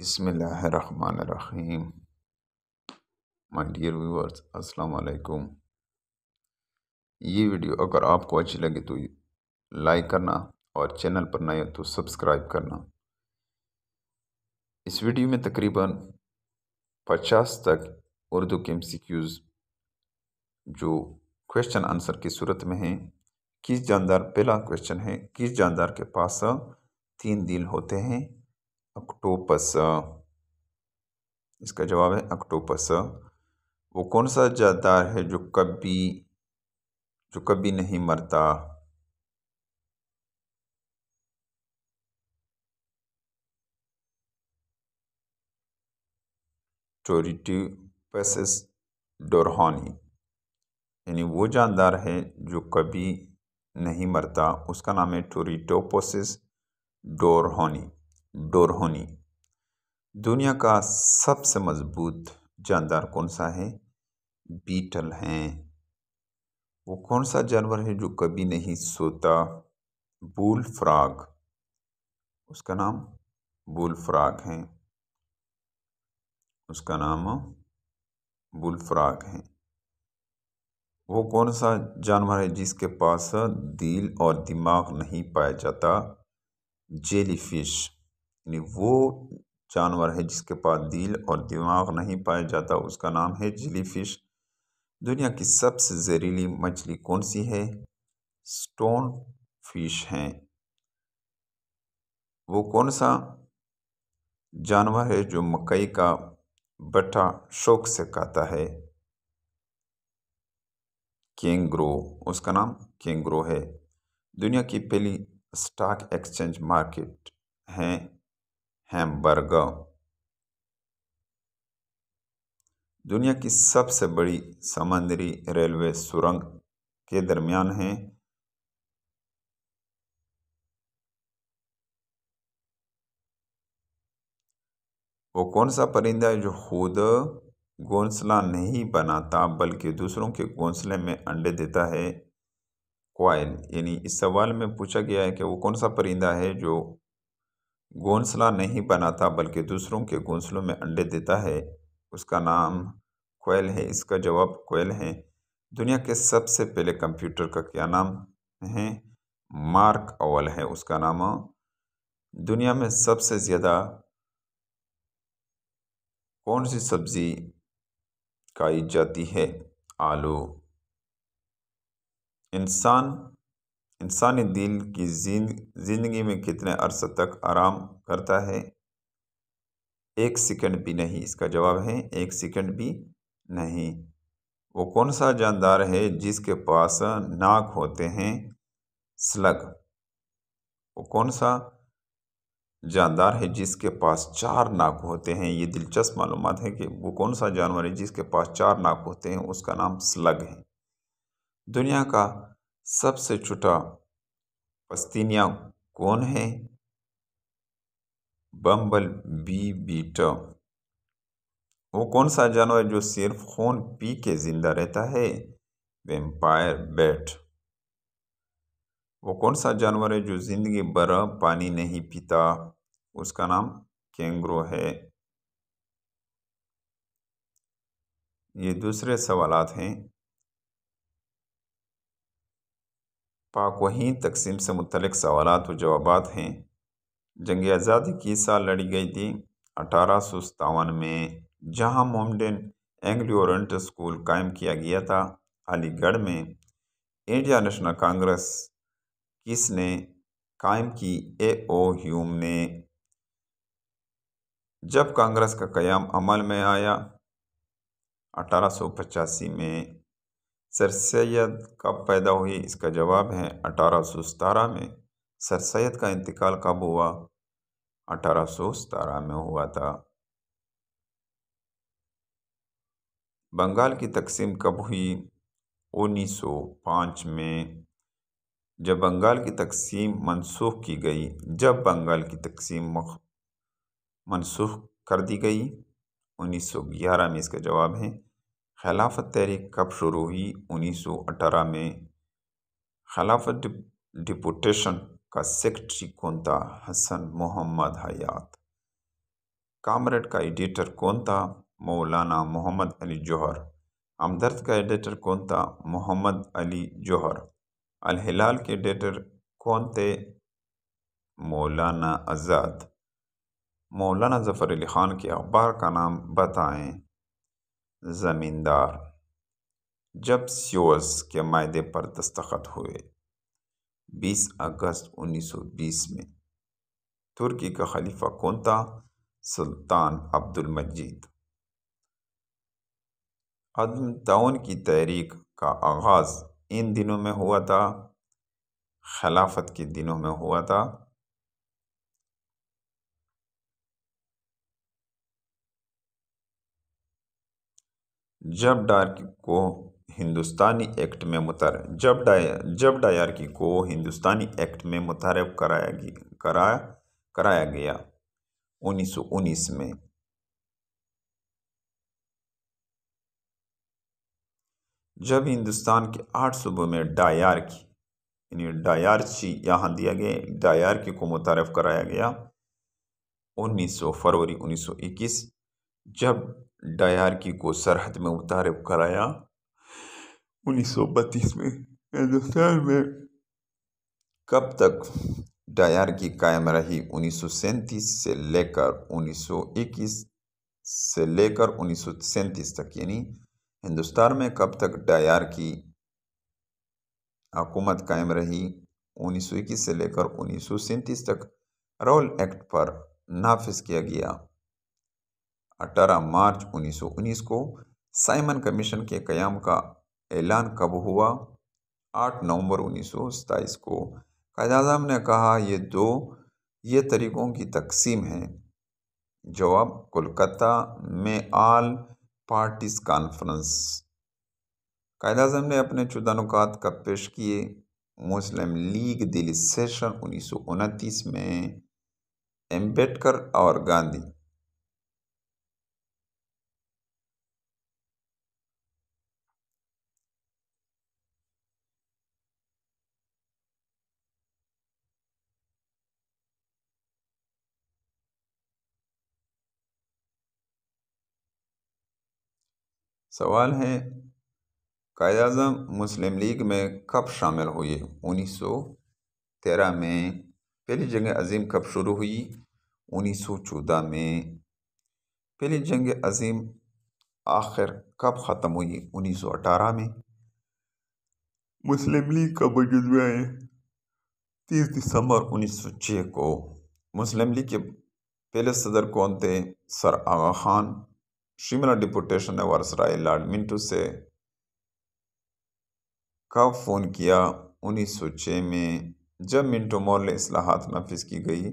बिसमीम my dear viewers अस्सलाम वालेकुम ये वीडियो अगर आपको अच्छी लगे तो लाइक करना और चैनल पर नए तो सब्सक्राइब करना इस वीडियो में तकरीबन 50 तक उर्दू के एम जो क्वेश्चन आंसर की सूरत में हैं किस जानदार पहला क्वेश्चन है किस जानदार के पास तीन दिल होते हैं अक्टोपस uh, इसका जवाब है अक्टोपस वो कौन सा जादार है जो कभी जो कभी नहीं मरता टोरिटिपस डोरहानी यानी वो जानदार है जो कभी नहीं मरता उसका नाम है टोरिटोपोसिस डोरहोनी डोरहोनी दुनिया का सबसे मज़बूत जानदार कौन सा है बीटल हैं वो कौन सा जानवर है जो कभी नहीं सोता बूल फ्राग उसका नाम बुल फ्राग है उसका नाम बुल फ्राग है वो कौन सा जानवर है जिसके पास दिल और दिमाग नहीं पाया जाता जेलीफिश यानी वो जानवर है जिसके पास दिल और दिमाग नहीं पाया जाता उसका नाम है फिश दुनिया की सबसे जहरीली मछली कौन सी है स्टोन फिश हैं वो कौन सा जानवर है जो मकई का बट्टा शौक से खाता है केंग्रो उसका नाम केंग्रो है दुनिया की पहली स्टॉक एक्सचेंज मार्केट हैं हैमबर्ग दुनिया की सबसे बड़ी समुद्री रेलवे सुरंग के दरमियान है वो कौन सा परिंदा है जो खुद घोंसला नहीं बनाता बल्कि दूसरों के घोंसले में अंडे देता है क्वाइल यानी इस सवाल में पूछा गया है कि वो कौन सा परिंदा है जो घोंसला नहीं बनाता बल्कि दूसरों के घोंसलों में अंडे देता है उसका नाम कोयल है इसका जवाब कोयल है दुनिया के सबसे पहले कंप्यूटर का क्या नाम है मार्क अवल है उसका नाम दुनिया में सबसे ज़्यादा कौन सी सब्ज़ी खाई जाती है आलू इंसान इंसानी दिल की ज़िंदगी में कितने अरसे तक आराम करता है एक सेकंड भी नहीं इसका जवाब है एक सेकंड भी नहीं वो कौन सा जानदार है जिसके पास नाक होते हैं स्लग वो कौन सा जानदार है जिसके पास चार नाक होते हैं ये दिलचस्प मालूम है कि वो कौन सा जानवर है जिसके पास चार नाक होते हैं उसका नाम स्लग है दुनिया का सबसे छोटा पस्तीनिया कौन है बम्बल बी बीटा वो कौन सा जानवर जो सिर्फ खून पी के ज़िंदा रहता है वेम्पायर बैट वो कौन सा जानवर है जो ज़िंदगी भर पानी नहीं पीता उसका नाम कैंगरो है ये दूसरे सवालात हैं पाक वहीं तकसीम से मुतलिक सवाल व जवाब हैं जंग आज़ादी की साल लड़ी गई थी अठारह सौ सतावन में जहाँ मोमडन एंग्लो ओरेंट स्कूल कायम किया गया था अलीगढ़ में इंडिया नेशनल कांग्रेस किसने कायम की ए ओ ह्यूम ने जब कांग्रेस का कयाम अमल में आया अठारह में सर सैद कब पैदा हुई इसका जवाब है अठारह सौ सतारह में सर सैद का इंतकाल कब हुआ अठारह सौ सतारह में हुआ था बंगाल की तकसीम कब हुई 1905 में जब बंगाल की तकसीम मनसूख की गई जब बंगाल की तकसीम मनसूख कर दी गई 1911 में इसका जवाब है खिलाफत तहरीक कब शुरू हुई उन्नीस सौ अठारह में खिलाफत डिपोटेशन का सेक्रेटरी कौन था हसन मोहम्मद हयात कामरेड का एडिटर कौन था मौलाना मोहम्मद अली जौहर हमदर्द का एडिटर कौन था मोहम्मद अली जौहर हिलाल के एडिटर कौन थे मौलाना आज़ाद मौलाना ज़फ़र अली ख़ान के अखबार का नाम बताएं ज़मींदार जब सियोस के मायदे पर दस्तखत हुए 20 अगस्त 1920 में तुर्की का खलीफा कौन था सुल्तान अब्दुल मजीद अदम ताउन की तहरीक का आगाज़ इन दिनों में हुआ था खिलाफत के दिनों में हुआ था जब डायरकी को हिंदुस्तानी एक्ट में मुतार जब डाया जब डायरकी को हिंदुस्तानी एक्ट में मुतार कराया करा कराया गया 1919 में जब हिंदुस्तान के आठ सूबों में डायरकी यानी डायरची यहाँ दिया गया डायरकी को मुतारफ़ कराया गया 1900 फरवरी 1921 जब डायहार्की को सरहद में मुतारफ कराया उन्नीस सौ बत्तीस में हिंदुस्तान में कब तक की कायम रही उन्नीस सौ सैंतीस से लेकर उन्नीस सौ इक्कीस से लेकर उन्नीस सौ सैंतीस तक यानी हिंदुस्तान में कब तक डायर की हुकूमत कायम रही इक्कीस से लेकर उन्नीस सौ सैंतीस तक रोल एक्ट पर नाफिज किया गया 18 मार्च 1919 को साइमन कमीशन के क़्याम का ऐलान कब हुआ 8 नवंबर 1927 को कायद अजम ने कहा ये दो ये तरीक़ों की तकसीम है जवाब कोलकाता में आल पार्टीज कॉन्फ्रेंस कायद अजम ने अपने चौदह नुकात कब पेश किए मुस्लिम लीग दिल्ली सेशन उन्नीस में एम्बेडकर और गांधी सवाल है कायद अजम मुस्लिम लीग में कब शामिल हुए 1913 में पहली जंग अजीम कब शुरू हुई 1914 में पहली जंग अजीम आखिर कब ख़त्म हुई 1918 में मुस्लिम लीग का वजूद में आए तीस दिसंबर 1906 को मुस्लिम लीग के पहले सदर कौन थे sir Aga Khan Shimla deputation ने वारसराय लाड मिंटू से कब फ़ोन किया उन्नीस सौ छः में जब मिंटो मौर्य असलाहत नाफिस की गई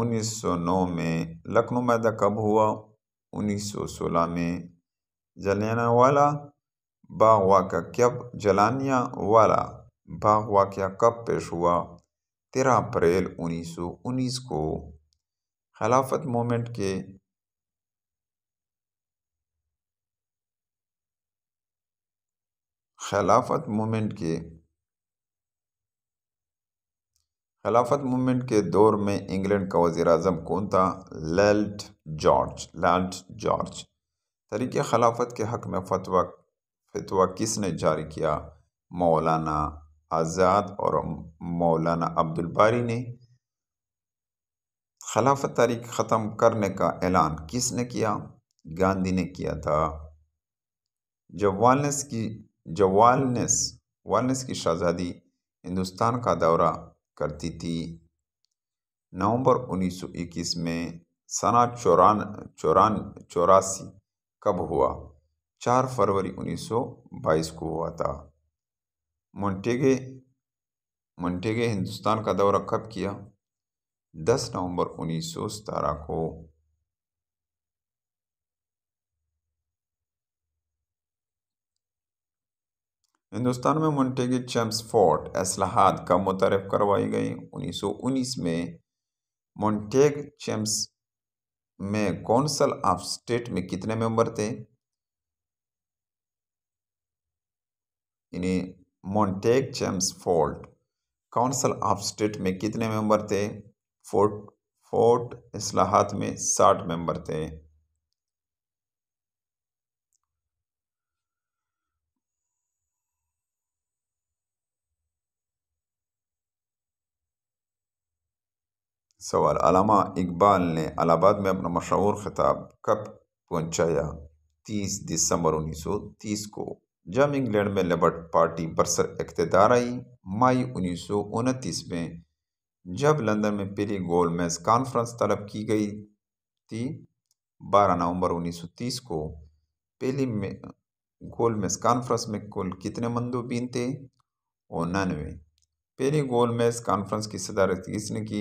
उन्नीस सौ नौ में लखनऊ मैदा कब हुआ उन्नीस सौ सोलह में जलियाना वाला बाग वाक़ कब जलानिया वाला बाग वाक़ कब पेश हुआ तेरह अप्रैल उन्नीस सौ उन्नीस को खिलाफत मोमेंट के खिलाफत मूवमेंट के खिलाफत मूवमेंट के दौर में इंग्लैंड का वजीर अजम कौन था लेल्ट जॉर्ज लेल्ट जॉर्ज तरीके खिलाफत के हक़ में फतवा फतवा किसने जारी किया मौलाना आज़ाद और मौलाना अब्दुल बारी ने खिलाफत तारीख ख़त्म करने का ऐलान किसने किया गांधी ने किया था जब वालनेस की जब वालनेस वालनेस की शहजादी हिंदुस्तान का दौरा करती थी नवंबर 1921 में सना चौरान चौरान चौरासी कब हुआ चार फरवरी 1922 को हुआ था मोन्टेगे मोन्टेगे हिंदुस्तान का दौरा कब किया 10 नवंबर उन्नीस को हिंदुस्तान में मोन्टेगी चम्स फोर्ट असलाहत कब मुतरफ करवाई गई 1919 में मोन्टेग चम्स में कौंसल ऑफ स्टेट में कितने मेंबर थे यानी Montagu Chelmsford council of state में कितने मेंबर थे फोर्ट फोर्ट असलाहत में साठ मेंबर थे सवाल अलामा इकबाल ने अलाहाबाद में अपना मशहूर खिताब कब पहुंचाया 30 दिसंबर 1930 को जब इंग्लैंड में लेबर पार्टी बरसर इकतदार आई मई उन्नीस में जब लंदन में पहली मेज कॉन्फ्रेंस तलब की गई थी 12 नवंबर 1930 को पहली में मेज कॉन्फ्रेंस में कुल कितने मंदूबीन थे उनानवे पहली गोल में इस कॉन्फ्रेंस की सदारत किसने की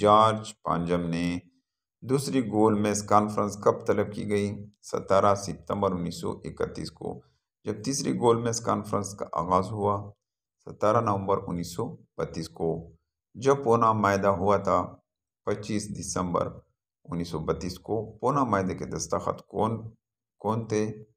जॉर्ज पांजम ने दूसरी गोल में इस कॉन्फ्रेंस कब तलब की गई सतारह सितंबर 1931 को जब तीसरी गोल में इस कॉन्फ्रेंस का आगाज़ हुआ सतारह नवंबर 1932 को जब पोना माहा हुआ था 25 दिसंबर 1932 को पोना माहे के दस्तखत कौन कौन थे